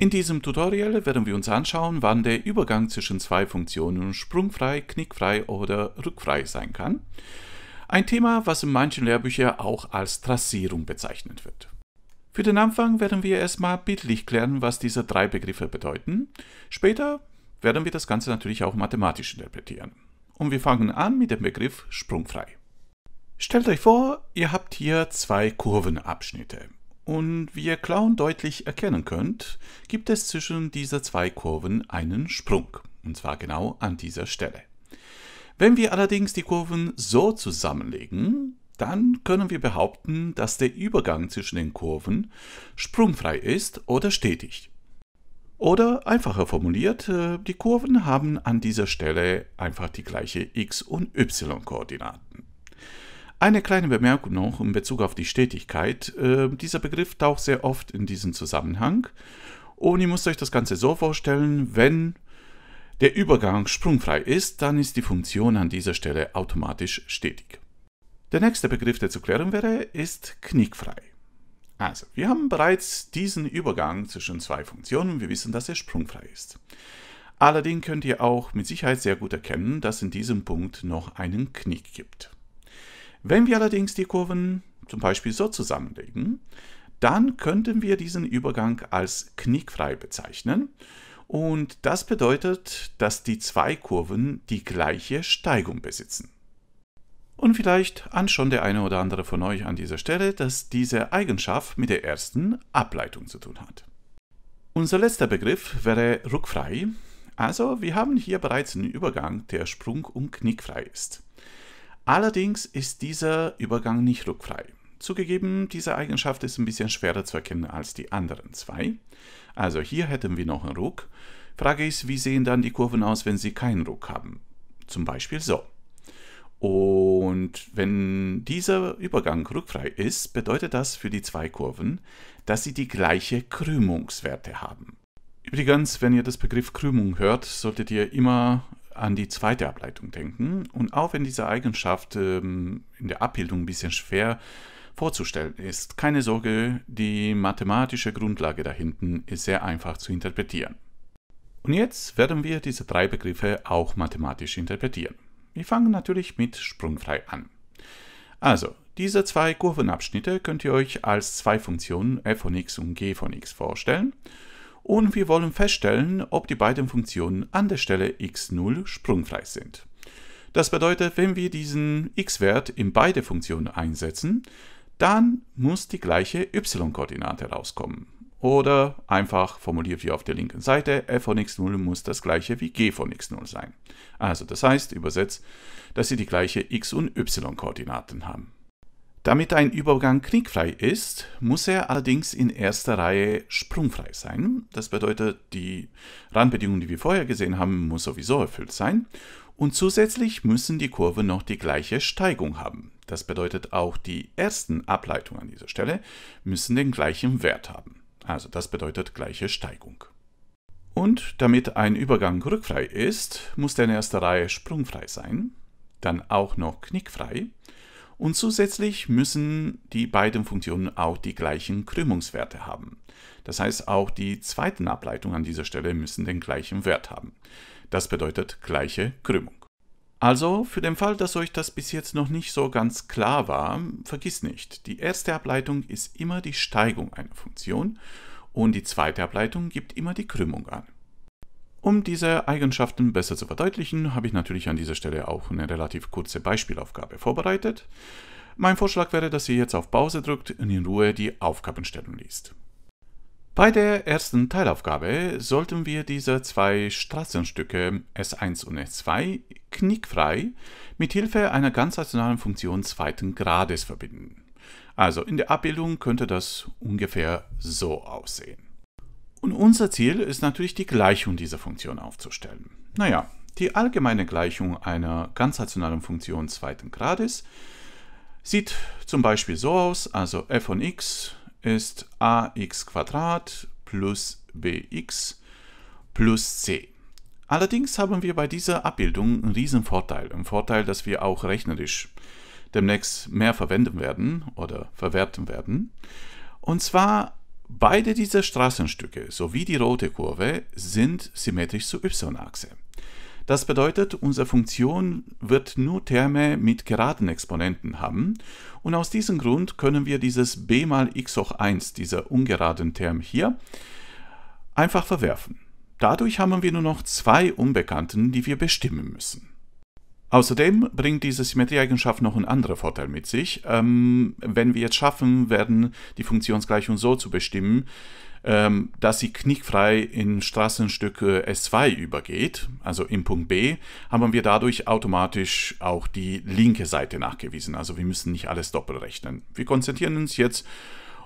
In diesem Tutorial werden wir uns anschauen, wann der Übergang zwischen zwei Funktionen sprungfrei, knickfrei oder rückfrei sein kann. Ein Thema, was in manchen Lehrbüchern auch als Trassierung bezeichnet wird. Für den Anfang werden wir erstmal bildlich klären, was diese drei Begriffe bedeuten. Später werden wir das Ganze natürlich auch mathematisch interpretieren. Und wir fangen an mit dem Begriff sprungfrei. Stellt euch vor, ihr habt hier zwei Kurvenabschnitte. Und wie ihr Clown deutlich erkennen könnt, gibt es zwischen dieser zwei Kurven einen Sprung. Und zwar genau an dieser Stelle. Wenn wir allerdings die Kurven so zusammenlegen, dann können wir behaupten, dass der Übergang zwischen den Kurven sprungfrei ist oder stetig. Oder einfacher formuliert, äh, die Kurven haben an dieser Stelle einfach die gleiche x- und y-Koordinaten. Eine kleine Bemerkung noch in Bezug auf die Stetigkeit. Äh, dieser Begriff taucht sehr oft in diesem Zusammenhang. Und ihr müsst euch das Ganze so vorstellen, wenn der Übergang sprungfrei ist, dann ist die Funktion an dieser Stelle automatisch stetig. Der nächste Begriff, der zu klären wäre, ist knickfrei. Also, wir haben bereits diesen Übergang zwischen zwei Funktionen. Wir wissen, dass er sprungfrei ist. Allerdings könnt ihr auch mit Sicherheit sehr gut erkennen, dass in diesem Punkt noch einen Knick gibt. Wenn wir allerdings die Kurven zum Beispiel so zusammenlegen, dann könnten wir diesen Übergang als knickfrei bezeichnen. Und das bedeutet, dass die zwei Kurven die gleiche Steigung besitzen. Und vielleicht ahnt schon der eine oder andere von euch an dieser Stelle, dass diese Eigenschaft mit der ersten Ableitung zu tun hat. Unser letzter Begriff wäre ruckfrei. Also wir haben hier bereits einen Übergang, der sprung- und knickfrei ist. Allerdings ist dieser Übergang nicht ruckfrei. Zugegeben, diese Eigenschaft ist ein bisschen schwerer zu erkennen als die anderen zwei. Also hier hätten wir noch einen Ruck. Frage ist, wie sehen dann die Kurven aus, wenn sie keinen Ruck haben? Zum Beispiel so. Und wenn dieser Übergang ruckfrei ist, bedeutet das für die zwei Kurven, dass sie die gleiche Krümmungswerte haben. Übrigens, wenn ihr das Begriff Krümmung hört, solltet ihr immer an die zweite Ableitung denken. Und auch wenn diese Eigenschaft ähm, in der Abbildung ein bisschen schwer vorzustellen ist, keine Sorge, die mathematische Grundlage dahinten ist sehr einfach zu interpretieren. Und jetzt werden wir diese drei Begriffe auch mathematisch interpretieren. Wir fangen natürlich mit sprungfrei an. Also, diese zwei Kurvenabschnitte könnt ihr euch als zwei Funktionen f von x und g von x vorstellen und wir wollen feststellen, ob die beiden Funktionen an der Stelle x0 sprungfrei sind. Das bedeutet, wenn wir diesen x-Wert in beide Funktionen einsetzen, dann muss die gleiche y-Koordinate rauskommen. Oder einfach formuliert wie auf der linken Seite, f von x0 muss das gleiche wie g von x0 sein. Also das heißt, übersetzt, dass sie die gleiche x- und y-Koordinaten haben. Damit ein Übergang knickfrei ist, muss er allerdings in erster Reihe sprungfrei sein. Das bedeutet, die Randbedingungen, die wir vorher gesehen haben, muss sowieso erfüllt sein. Und zusätzlich müssen die Kurven noch die gleiche Steigung haben. Das bedeutet, auch die ersten Ableitungen an dieser Stelle müssen den gleichen Wert haben. Also das bedeutet gleiche Steigung. Und damit ein Übergang rückfrei ist, muss der in erster Reihe sprungfrei sein, dann auch noch knickfrei und zusätzlich müssen die beiden Funktionen auch die gleichen Krümmungswerte haben. Das heißt, auch die zweiten Ableitungen an dieser Stelle müssen den gleichen Wert haben. Das bedeutet gleiche Krümmung. Also, für den Fall, dass euch das bis jetzt noch nicht so ganz klar war, vergiss nicht, die erste Ableitung ist immer die Steigung einer Funktion und die zweite Ableitung gibt immer die Krümmung an. Um diese Eigenschaften besser zu verdeutlichen, habe ich natürlich an dieser Stelle auch eine relativ kurze Beispielaufgabe vorbereitet. Mein Vorschlag wäre, dass ihr jetzt auf Pause drückt und in Ruhe die Aufgabenstellung liest. Bei der ersten Teilaufgabe sollten wir diese zwei Straßenstücke S1 und S2 knickfrei mit Hilfe einer ganzrationalen Funktion zweiten Grades verbinden. Also in der Abbildung könnte das ungefähr so aussehen. Und unser Ziel ist natürlich, die Gleichung dieser Funktion aufzustellen. Naja, die allgemeine Gleichung einer ganzrationalen Funktion zweiten Grades sieht zum Beispiel so aus, also f von x ist ax plus bx plus c. Allerdings haben wir bei dieser Abbildung einen riesen Vorteil, einen Vorteil, dass wir auch rechnerisch demnächst mehr verwenden werden oder verwerten werden. Und zwar Beide dieser Straßenstücke sowie die rote Kurve sind symmetrisch zur y-Achse. Das bedeutet, unsere Funktion wird nur Terme mit geraden Exponenten haben und aus diesem Grund können wir dieses b mal x hoch 1, dieser ungeraden Term hier, einfach verwerfen. Dadurch haben wir nur noch zwei Unbekannten, die wir bestimmen müssen. Außerdem bringt diese Symmetrieeigenschaft noch einen anderen Vorteil mit sich. Ähm, wenn wir jetzt schaffen werden, die Funktionsgleichung so zu bestimmen, ähm, dass sie knickfrei in Straßenstücke S2 übergeht, also im Punkt B, haben wir dadurch automatisch auch die linke Seite nachgewiesen. Also wir müssen nicht alles doppelt rechnen. Wir konzentrieren uns jetzt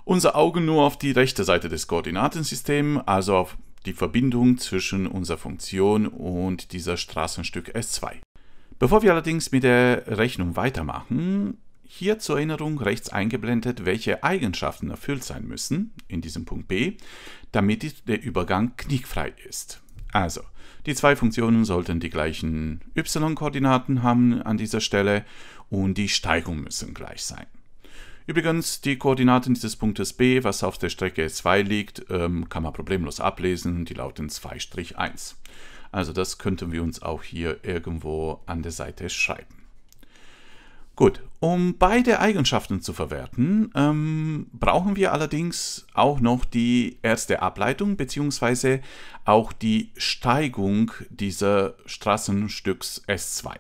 unser Auge nur auf die rechte Seite des Koordinatensystems, also auf die Verbindung zwischen unserer Funktion und dieser Straßenstück S2. Bevor wir allerdings mit der Rechnung weitermachen, hier zur Erinnerung rechts eingeblendet, welche Eigenschaften erfüllt sein müssen, in diesem Punkt B, damit der Übergang knickfrei ist. Also, die zwei Funktionen sollten die gleichen y-Koordinaten haben an dieser Stelle und die Steigung müssen gleich sein. Übrigens, die Koordinaten dieses Punktes B, was auf der Strecke 2 liegt, ähm, kann man problemlos ablesen, die lauten 2-1. Also das könnten wir uns auch hier irgendwo an der Seite schreiben. Gut, um beide Eigenschaften zu verwerten, ähm, brauchen wir allerdings auch noch die erste Ableitung bzw. auch die Steigung dieser Straßenstücks S2.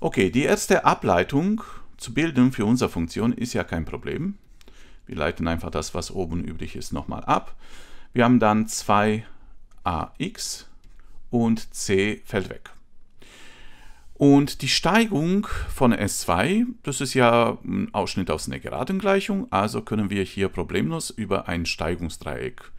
Okay, die erste Ableitung zu bilden für unsere Funktion ist ja kein Problem. Wir leiten einfach das, was oben übrig ist, nochmal ab. Wir haben dann 2ax und C fällt weg. Und die Steigung von S2, das ist ja ein Ausschnitt aus einer geraden Gleichung, also können wir hier problemlos über ein Steigungsdreieck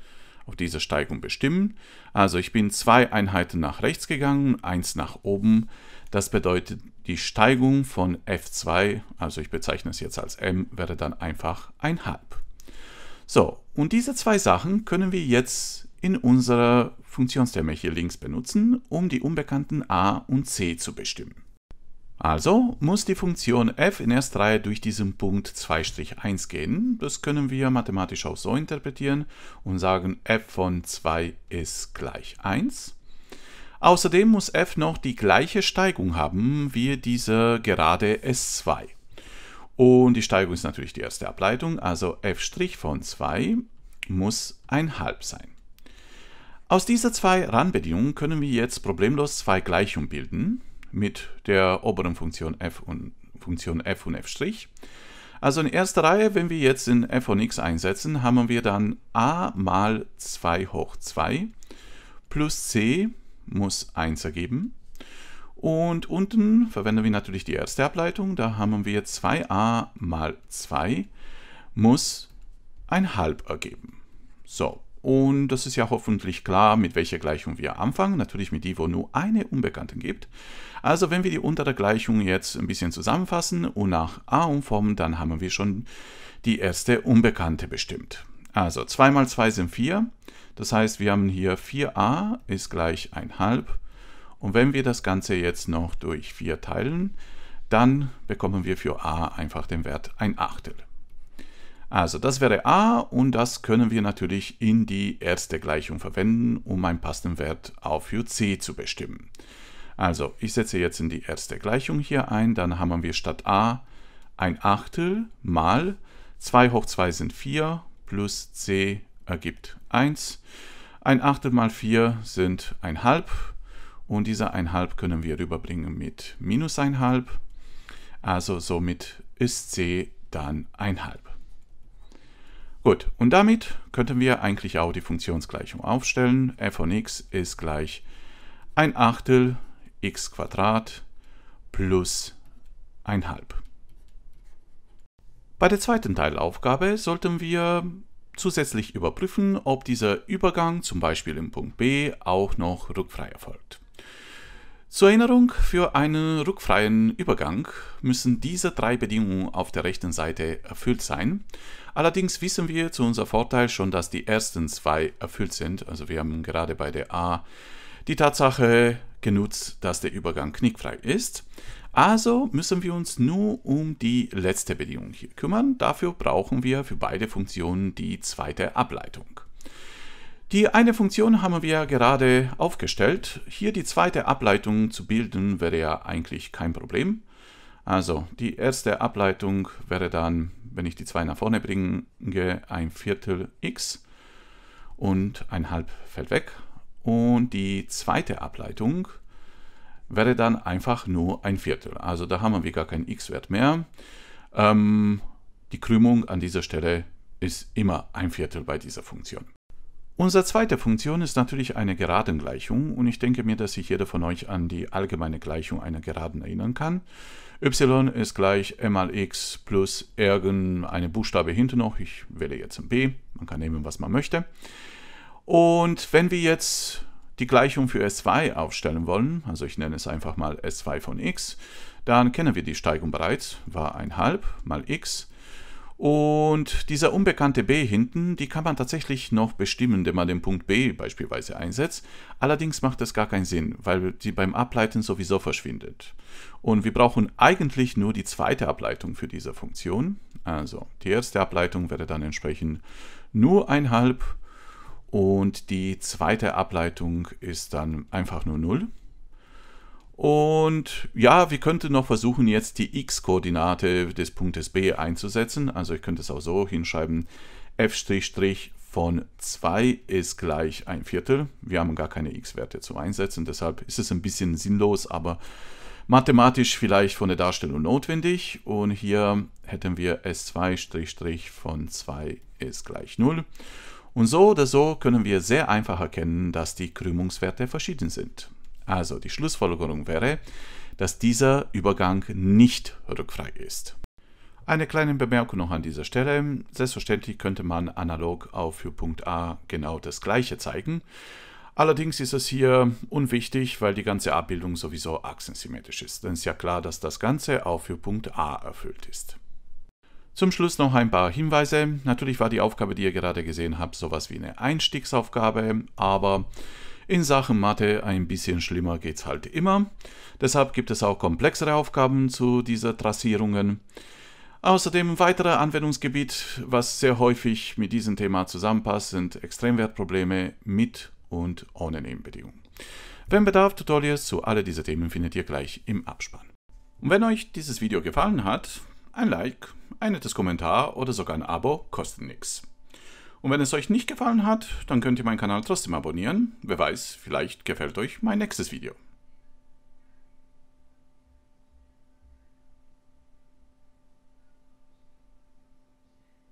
auf diese Steigung bestimmen. Also ich bin zwei Einheiten nach rechts gegangen, eins nach oben. Das bedeutet, die Steigung von F2, also ich bezeichne es jetzt als M, wäre dann einfach ein halb. So, und diese zwei Sachen können wir jetzt in unserer Funktionsterme hier links benutzen, um die Unbekannten a und c zu bestimmen. Also muss die Funktion f in erster Reihe durch diesen Punkt 2-1 gehen. Das können wir mathematisch auch so interpretieren und sagen f von 2 ist gleich 1. Außerdem muss f noch die gleiche Steigung haben wie diese gerade s2. Und die Steigung ist natürlich die erste Ableitung, also f' von 2 muss ein halb sein. Aus dieser zwei Randbedingungen können wir jetzt problemlos zwei Gleichungen bilden mit der oberen Funktion f und Funktion f und f'. Also in erster Reihe, wenn wir jetzt in f von x einsetzen, haben wir dann a mal 2 hoch 2 plus c muss 1 ergeben. Und unten verwenden wir natürlich die erste Ableitung. Da haben wir 2a mal 2 muss ein halb ergeben. So, und das ist ja hoffentlich klar, mit welcher Gleichung wir anfangen. Natürlich mit die, wo nur eine Unbekannte gibt. Also wenn wir die untere Gleichung jetzt ein bisschen zusammenfassen und nach a umformen, dann haben wir schon die erste Unbekannte bestimmt. Also 2 mal 2 sind 4. Das heißt, wir haben hier 4a ist gleich 1,5. Und wenn wir das Ganze jetzt noch durch 4 teilen, dann bekommen wir für a einfach den Wert ein Achtel. Also das wäre a und das können wir natürlich in die erste Gleichung verwenden, um einen passenden Wert auch für c zu bestimmen. Also ich setze jetzt in die erste Gleichung hier ein, dann haben wir statt a ein Achtel mal 2 hoch 2 sind 4 plus c ergibt 1. Ein Achtel mal 4 sind 1 halb und dieser 1 halb können wir rüberbringen mit minus 1 halb. Also somit ist c dann 1 halb. Gut, und damit könnten wir eigentlich auch die Funktionsgleichung aufstellen. f von x ist gleich 1 Achtel x plus 1 Halb. Bei der zweiten Teilaufgabe sollten wir zusätzlich überprüfen, ob dieser Übergang zum Beispiel im Punkt B auch noch rückfrei erfolgt. Zur Erinnerung, für einen ruckfreien Übergang müssen diese drei Bedingungen auf der rechten Seite erfüllt sein. Allerdings wissen wir zu unserem Vorteil schon, dass die ersten zwei erfüllt sind. Also wir haben gerade bei der A die Tatsache genutzt, dass der Übergang knickfrei ist. Also müssen wir uns nur um die letzte Bedingung hier kümmern. Dafür brauchen wir für beide Funktionen die zweite Ableitung. Die eine Funktion haben wir gerade aufgestellt. Hier die zweite Ableitung zu bilden wäre ja eigentlich kein Problem. Also die erste Ableitung wäre dann, wenn ich die zwei nach vorne bringe, ein Viertel x und ein halb fällt weg. Und die zweite Ableitung wäre dann einfach nur ein Viertel. Also da haben wir gar keinen x-Wert mehr. Ähm, die Krümmung an dieser Stelle ist immer ein Viertel bei dieser Funktion. Unsere zweite Funktion ist natürlich eine Geradengleichung und ich denke mir, dass sich jeder von euch an die allgemeine Gleichung einer geraden erinnern kann. y ist gleich m mal x plus irgendeine Buchstabe hinten noch. Ich wähle jetzt ein b, man kann nehmen, was man möchte. Und wenn wir jetzt die Gleichung für s2 aufstellen wollen, also ich nenne es einfach mal s2 von x, dann kennen wir die Steigung bereits, war 1 1,5 mal x und dieser unbekannte b hinten, die kann man tatsächlich noch bestimmen, indem man den Punkt b beispielsweise einsetzt. Allerdings macht das gar keinen Sinn, weil die beim Ableiten sowieso verschwindet. Und wir brauchen eigentlich nur die zweite Ableitung für diese Funktion. Also die erste Ableitung wäre dann entsprechend nur ein halb und die zweite Ableitung ist dann einfach nur 0. Und ja, wir könnten noch versuchen, jetzt die x-Koordinate des Punktes B einzusetzen. Also ich könnte es auch so hinschreiben, f' von 2 ist gleich ein Viertel. Wir haben gar keine x-Werte zu einsetzen, deshalb ist es ein bisschen sinnlos, aber mathematisch vielleicht von der Darstellung notwendig. Und hier hätten wir s2' von 2 ist gleich 0. Und so oder so können wir sehr einfach erkennen, dass die Krümmungswerte verschieden sind. Also die Schlussfolgerung wäre, dass dieser Übergang nicht rückfrei ist. Eine kleine Bemerkung noch an dieser Stelle. Selbstverständlich könnte man analog auch für Punkt A genau das gleiche zeigen. Allerdings ist es hier unwichtig, weil die ganze Abbildung sowieso achsensymmetrisch ist. Dann ist ja klar, dass das Ganze auch für Punkt A erfüllt ist. Zum Schluss noch ein paar Hinweise. Natürlich war die Aufgabe, die ihr gerade gesehen habt, sowas wie eine Einstiegsaufgabe, aber in Sachen Mathe ein bisschen schlimmer geht es halt immer. Deshalb gibt es auch komplexere Aufgaben zu dieser Trassierungen. Außerdem ein weitere Anwendungsgebiet, was sehr häufig mit diesem Thema zusammenpasst, sind Extremwertprobleme mit und ohne Nebenbedingungen. Wenn Bedarf, Tutorials zu alle diese Themen findet ihr gleich im Abspann. Und wenn euch dieses Video gefallen hat, ein Like, ein nettes Kommentar oder sogar ein Abo kostet nichts. Und wenn es euch nicht gefallen hat, dann könnt ihr meinen Kanal trotzdem abonnieren. Wer weiß, vielleicht gefällt euch mein nächstes Video.